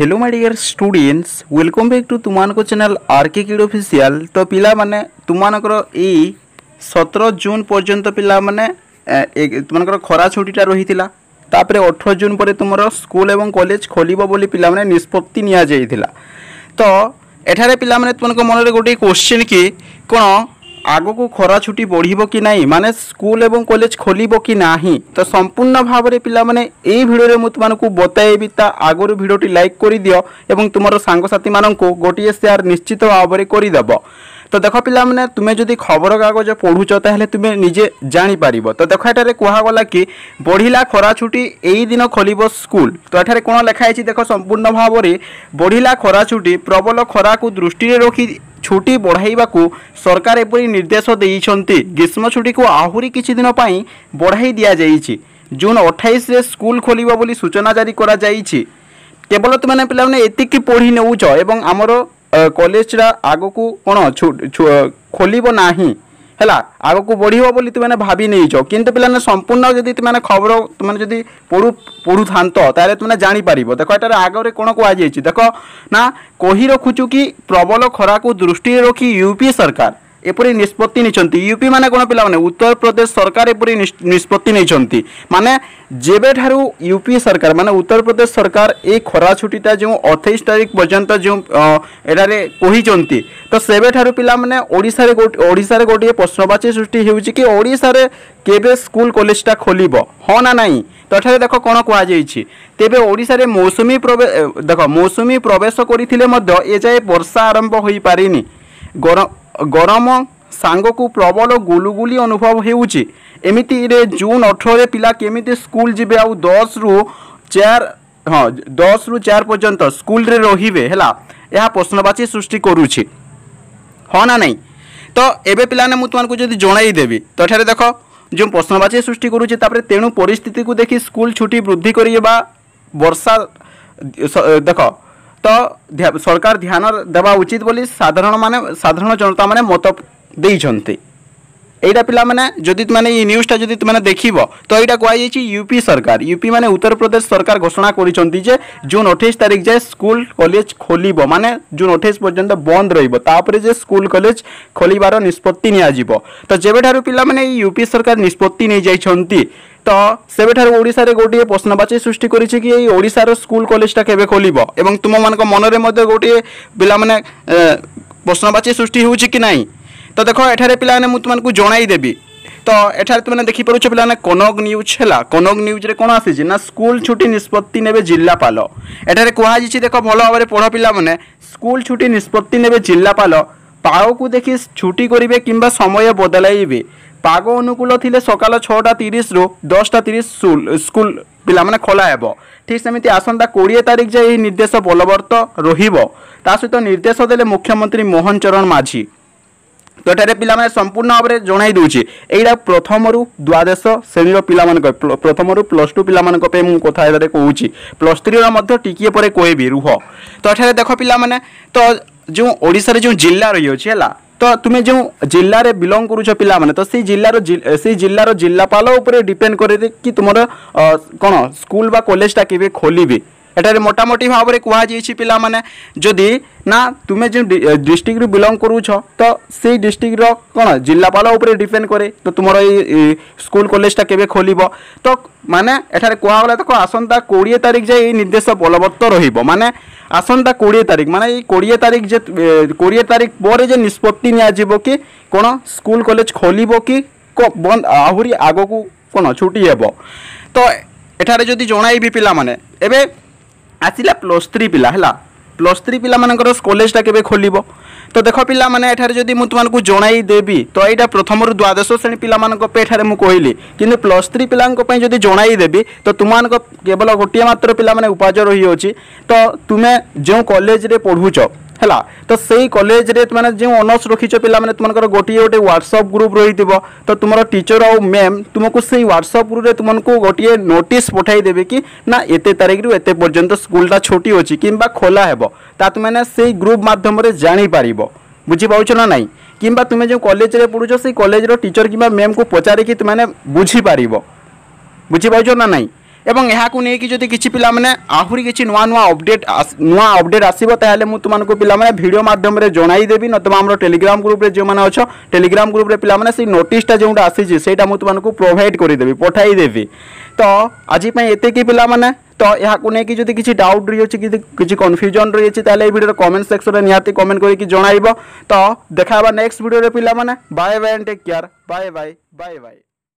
hello my dear students welcome back to ତୁମାନଙ୍କ channel R K kid official ତ ପିଲାମାନେ ତୁମାନଙ୍କର ଏଇ ସତର ଜୁନ୍ ପର୍ଯ୍ୟନ୍ତ ପିଲାମାନେ ତୁମାନଙ୍କର ଖରା ଛୁଟିଟା ରହିଥିଲା ତାପରେ ଅଠର ଜୁନ୍ ପରେ ତୁମର ସ୍କୁଲ ଏବଂ କଲେଜ ଖୋଲିବ ବୋଲି ପିଲାମାନେ ନିଷ୍ପତ୍ତି ନିଆଯାଇଥିଲା ତ ଏଠାରେ ପିଲାମାନେ ତୁମମାନଙ୍କ ମନରେ ଗୋଟିଏ କୋଶ୍ଚିନ୍ କି କ'ଣ ଆଗକୁ ଖରା ଛୁଟି ବଢ଼ିବ କି ନାହିଁ ମାନେ ସ୍କୁଲ ଏବଂ କଲେଜ ଖୋଲିବ କି ନାହିଁ ତ ସମ୍ପୂର୍ଣ୍ଣ ଭାବରେ ପିଲାମାନେ ଏଇ ଭିଡ଼ିଓରେ ମୁଁ ତୁମମାନଙ୍କୁ ବତାଇବି ତା ଆଗରୁ ଭିଡ଼ିଓଟି ଲାଇକ୍ କରିଦିଅ ଏବଂ ତୁମର ସାଙ୍ଗସାଥିମାନଙ୍କୁ ଗୋଟିଏ ସେୟାର ନିଶ୍ଚିତ ଭାବରେ କରିଦେବ তো দেখ পিলামানে তুমি যদি খবরকাগজ পড়ুছ তাহলে তুমি নিজে জাঁপারিব তো দেখ এটার কুহগলা কি বড়া খরা ছুটি এই দিন খোলব স্কুল তো এখানে কোণ লেখা হয়েছে দেখ সম্পূর্ণ ভাবে বড়া খরা ছুটি প্রবল খরা দৃষ্টি রাখি ছুটি বঢ়াইବାକୁ ସରକାର ଏପରି ନିର୍ଦ୍ଦେଶ ଦେଇଛନ୍ତି ଗ୍ରୀଷ୍ମ ଛୁଟିକୁ ଆହୁରି କିଛି ଦିନ ପାଇଁ ବଢ଼ାଇ ଦିଆଯାଇଛି ଜୁନ୍ ଅଠାଇଶରେ ସ୍କୁଲ ଖୋଲିବ ବୋଲି ସୂଚନା ଜାରି କରାଯାଇଛି କେବଳ ତୁମେ ପିଲାମାନେ ଏତିକି ପଢ଼ି ନେଉଛ ଏବଂ ଆମର କଲେଜଟା ଆଗକୁ କ'ଣ ଖୋଲିବ ନାହିଁ ହେଲା ଆଗକୁ ବଢ଼ିବ ବୋଲି ତୁମେ ଭାବି ନେଇଛ କିନ୍ତୁ ପିଲାମାନେ ସମ୍ପୂର୍ଣ୍ଣ ଯଦି ତୁମେ ଖବର ତୁମେ ଯଦି ପଢ଼ୁ ପଢ଼ୁଥାନ୍ତ ତାହେଲେ ତୁମେ ଜାଣିପାରିବ ଦେଖ ଏଠାରେ ଆଗରେ କ'ଣ କୁହାଯାଇଛି ଦେଖ ନା କହି ରଖୁଛୁ କି ପ୍ରବଳ ଖରାକୁ ଦୃଷ୍ଟିରେ ରଖି ୟୁପିଏ ସରକାର এপরি নিষ্পত্তি নিচ্ছেন ইউপি মানে কোন পিলা মানে উত্তরপ্রদেশ সরকার এপরি নিষ্পত্তি নিচ্ছেন মানে যেবেঠার ইউপি সরকার মানে উত্তরপ্রদেশ সরকার এই খরা ছুটিটা যে অঠেইশ তারিখ পর্যন্ত যে এটার কহিছেন তো সেবেঠার পিলা মানে ওড়িশার ওড়িশার গোটিয়ে প্রশ্নবাচী সৃষ্টি হচ্ছে কি ওড়িশার কেবে স্কুল কলেজটা খোলব হ্যাঁ না নাই তো এখানে দেখ কোণ কুহযাই তেবে ওড়িশার মৌসুমি প্রবেশ দেখ মৌসুমি প্রবেশ করে এ যায় বর্ষা আরম্ভ হয়ে পারিনি গরম ଗରମ ସାଙ୍ଗକୁ ପ୍ରବଳ ଗୁଲୁଗୁଲି ଅନୁଭବ ହେଉଛି ଏମିତିରେ ଜୁନ୍ ଅଠରରେ ପିଲା କେମିତି ସ୍କୁଲ ଯିବେ ଆଉ ଦଶରୁ ଚାର ହଁ ଦଶରୁ ଚାର ପର୍ଯ୍ୟନ୍ତ ସ୍କୁଲରେ ରହିବେ ହେଲା ଏହା ପ୍ରଶ୍ନବାଚୀ ସୃଷ୍ଟି କରୁଛି ହଁ ନା ନାହିଁ ତ ଏବେ ପିଲାମାନେ ମୁଁ ତୁମକୁ ଯଦି ଜଣାଇଦେବି ତ ଏଠାରେ ଦେଖ ଯେଉଁ ପ୍ରଶ୍ନବାଚୀ ସୃଷ୍ଟି କରୁଛି ତାପରେ ତେଣୁ ପରିସ୍ଥିତିକୁ ଦେଖି ସ୍କୁଲ ଛୁଟି ବୃଦ୍ଧି କରିବା ବର୍ଷା ଦେଖ ତ ସରକାର ଧ୍ୟାନ ଦେବା ଉଚିତ ବୋଲି ସାଧାରଣମାନେ ସାଧାରଣ ଜନତାମାନେ ମତ ଦେଇଛନ୍ତି ଏଇଟା ପିଲାମାନେ ଯଦି ତୁମେ ଏଇ ନ୍ୟୁଜ୍ଟା ଯଦି ତୁମେ ଦେଖିବ ତ ଏଇଟା କୁହାଯାଇଛି ୟୁପି ସରକାର ୟୁପି ମାନେ ଉତ୍ତରପ୍ରଦେଶ ସରକାର ଘୋଷଣା କରିଛନ୍ତି ଯେ ଜୁନ୍ ଅଠେଇଶ ତାରିଖ ଯାଏ ସ୍କୁଲ କଲେଜ ଖୋଲିବ ମାନେ ଜୁନ୍ ଅଠେଇଶ ପର୍ଯ୍ୟନ୍ତ ବନ୍ଦ ରହିବ ତାପରେ ଯେ ସ୍କୁଲ କଲେଜ ଖୋଲିବାର ନିଷ୍ପତ୍ତି ନିଆଯିବ ତ ଯେବେଠାରୁ ପିଲାମାନେ ଏଇ ୟୁପି ସରକାର ନିଷ୍ପତ୍ତି ନେଇଯାଇଛନ୍ତି ତ ସେବେଠାରୁ ଓଡ଼ିଶାରେ ଗୋଟିଏ ପ୍ରଶ୍ନବାଚୀ ସୃଷ୍ଟି କରିଛି କି ଏଇ ଓଡ଼ିଶାର ସ୍କୁଲ କଲେଜଟା କେବେ ଖୋଲିବ ଏବଂ ତୁମମାନଙ୍କ ମନରେ ମଧ୍ୟ ଗୋଟିଏ ପିଲାମାନେ ପ୍ରଶ୍ନବାଚୀ ସୃଷ୍ଟି ହେଉଛି କି ନାହିଁ ତ ଦେଖ ଏଠାରେ ପିଲାମାନେ ମୁଁ ତୁମମାନଙ୍କୁ ଜଣାଇଦେବି ତ ଏଠାରେ ତୁମେ ଦେଖିପାରୁଛ ପିଲାମାନେ କନକ ନ୍ୟୁଜ୍ ହେଲା କନକ ନ୍ୟୁଜ୍ରେ କ'ଣ ଆସିଛି ନା ସ୍କୁଲ ଛୁଟି ନିଷ୍ପତ୍ତି ନେବେ ଜିଲ୍ଲାପାଳ ଏଠାରେ କୁହାଯାଇଛି ଦେଖ ଭଲ ଭାବରେ ପଢ଼ ପିଲାମାନେ ସ୍କୁଲ ଛୁଟି ନିଷ୍ପତ୍ତି ନେବେ ଜିଲ୍ଲାପାଳ ପାଳକୁ ଦେଖି ଛୁଟି କରିବେ କିମ୍ବା ସମୟ ବଦଳାଇବେ ପାଗ ଅନୁକୂଳ ଥିଲେ ସକାଳ ଛଅଟା ତିରିଶରୁ ଦଶଟା ତିରିଶ ସ୍କୁଲ ପିଲାମାନେ ଖୋଲା ହେବ ଠିକ୍ ସେମିତି ଆସନ୍ତା କୋଡ଼ିଏ ତାରିଖ ଯାଏ ଏହି ନିର୍ଦ୍ଦେଶ ବଳବର୍ତ୍ତ ରହିବ ତା ସହିତ ନିର୍ଦ୍ଦେଶ ଦେଲେ ମୁଖ୍ୟମନ୍ତ୍ରୀ ମୋହନ ଚରଣ ମାଝୀ ତ ଏଠାରେ ପିଲାମାନେ ସମ୍ପୂର୍ଣ୍ଣ ଭାବରେ ଜଣାଇ ଦେଉଛି ଏଇଟା ପ୍ରଥମରୁ ଦ୍ୱାଦଶ ଶ୍ରେଣୀର ପିଲାମାନଙ୍କ ପ୍ରଥମରୁ ପ୍ଲସ୍ ଟୁ ପିଲାମାନଙ୍କ ପାଇଁ ମୁଁ କଥା ଏଠାରେ କହୁଛି ପ୍ଲସ୍ ଥ୍ରୀର ମଧ୍ୟ ଟିକିଏ ପରେ କହିବି ରୁହ ତ ଏଠାରେ ଦେଖ ପିଲାମାନେ ତ ଯେଉଁ ଓଡ଼ିଶାରେ ଯେଉଁ ଜିଲ୍ଲା ରହିଅଛି ହେଲା ତ ତୁମେ ଯେଉଁ ଜିଲ୍ଲାରେ ବିଲଙ୍ଗ କରୁଛ ପିଲାମାନେ ତ ସେଇ ଜିଲ୍ଲାର ସେଇ ଜିଲ୍ଲାର ଜିଲ୍ଲାପାଳ ଉପରେ ଡିପେଣ୍ଡ କରେ କି ତୁମର କ'ଣ ସ୍କୁଲ ବା କଲେଜଟା କେବେ ଖୋଲିବେ এটার মোটামুটি ভাবে কুহযাই পিলা মানে যদি না তুমি যে ডিস্ট্রিক্টর বিলং করুছ তো সেই ডিস্ট্রিক্টর কোণ জেলাপাল উপরে ডিপেন্ড করে তো তোমার এই স্কুল কলেজটা কেবে খোলব তো মানে এখানে কুহগলা দেখো আসন্তা কোড়িয়ে তারিখ যে এই নির্দেশ বলবত্ত রহব মানে আসন্তা কোড়িয়ে তারিখ মানে এই কোড়িয়ে তারিখ যে কোড়িয়ে তারিখ পরে যে নিষ্পত্তি নিয়াযিব কি কোণ স্কুল কলেজ খোলব কি বন্ধ আহরি আগকু কোণ ছুটি হব তো এখানে যদি জনাইবি পিলামানে এবে ଆସିଲା ପ୍ଲସ୍ ଥ୍ରୀ ପିଲା ହେଲା ପ୍ଲସ୍ ଥ୍ରୀ ପିଲାମାନଙ୍କର କଲେଜଟା କେବେ ଖୋଲିବ ତ ଦେଖ ପିଲାମାନେ ଏଠାରେ ଯଦି ମୁଁ ତୁମମାନଙ୍କୁ ଜଣାଇ ଦେବି ତ ଏଇଟା ପ୍ରଥମରୁ ଦ୍ୱାଦଶ ଶ୍ରେଣୀ ପିଲାମାନଙ୍କ ପାଇଁ ଏଠାରେ ମୁଁ କହିଲି କିନ୍ତୁ ପ୍ଲସ୍ ଥ୍ରୀ ପିଲାଙ୍କ ପାଇଁ ଯଦି ଜଣାଇ ଦେବି ତ ତୁମମାନଙ୍କ କେବଳ ଗୋଟିଏ ମାତ୍ର ପିଲାମାନେ ଉପାଜ ରହିଅଛି ତ ତୁମେ ଯେଉଁ କଲେଜରେ ପଢ଼ୁଛ ହେଲା ତ ସେଇ କଲେଜରେ ତୁମେ ଯେଉଁ ଅନର୍ସ ରଖିଛ ପିଲାମାନେ ତୁମର ଗୋଟିଏ ଗୋଟେ ହ୍ୱାଟ୍ସଅପ୍ ଗ୍ରୁପ୍ ରହିଥିବ ତ ତୁମର ଟିଚର ଆଉ ମ୍ୟାମ୍ ତୁମକୁ ସେଇ ହ୍ୱାଟ୍ସଅପ୍ ଗ୍ରୁପ୍ରେ ତୁମକୁ ଗୋଟିଏ ନୋଟିସ୍ ପଠାଇ ଦେବେ କି ନା ଏତେ ତାରିଖରୁ ଏତେ ପର୍ଯ୍ୟନ୍ତ ସ୍କୁଲଟା ଛୁଟି ଅଛି କିମ୍ବା ଖୋଲା ହେବ ତା ତୁମେ ସେଇ ଗ୍ରୁପ୍ ମାଧ୍ୟମରେ ଜାଣିପାରିବ ବୁଝିପାରୁଛ ନା ନାହିଁ କିମ୍ବା ତୁମେ ଯେଉଁ କଲେଜରେ ପଢ଼ୁଛ ସେଇ କଲେଜର ଟିଚର କିମ୍ବା ମ୍ୟାମ୍କୁ ପଚାରିକି ତୁମେ ବୁଝିପାରିବ ବୁଝିପାରୁଛ ନା ନାହିଁ এবং ଏହାକୁ ନେଇକି ଯଦି କିଛି ପିଲାମାନେ ଆହୁରି କିଛି ନୂଆ ନୂଆ ଅପଡ଼େଟ୍ ନୂଆ ଅପଡ଼େଟ୍ ଆସିବ ତାହେଲେ ମୁଁ ତୁମମାନଙ୍କୁ ପିଲାମାନେ ଭିଡ଼ିଓ ମାଧ୍ୟମରେ ଜଣାଇଦେବି ନତବା ଆମର ଟେଲିଗ୍ରାମ ଗ୍ରୁପରେ ଯେଉଁମାନେ ଅଛ ଟେଲିଗ୍ରାମ ଗ୍ରୁପରେ ପିଲାମାନେ ସେଇ ନୋଟିସଟା ଯେଉଁଟା ଆସିଛି ସେଇଟା ମୁଁ ତୁମମାନଙ୍କୁ ପ୍ରୋଭାଇଡ଼ କରିଦେବି ପଠାଇଦେବି ତ ଆଜି ପାଇଁ ଏତିକି ପିଲାମାନେ ତ ଏହାକୁ ନେଇକି ଯଦି କିଛି ଡାଉଟ୍ ରହିଅଛି କି କିଛି କନଫ୍ୟୁଜନ୍ ରହିଅଛି ତାହେଲେ ଏଇ ଭିଡ଼ିଓର କମେଣ୍ଟ ସେକ୍ସନରେ ନିହାତି କମେଣ୍ଟ କରିକି ଜଣାଇବ ତ ଦେଖା ହେବା ନେକ୍ସଟ ଭିଡ଼ିଓରେ ପିଲାମାନେ bye bye and take care bye bye bye bye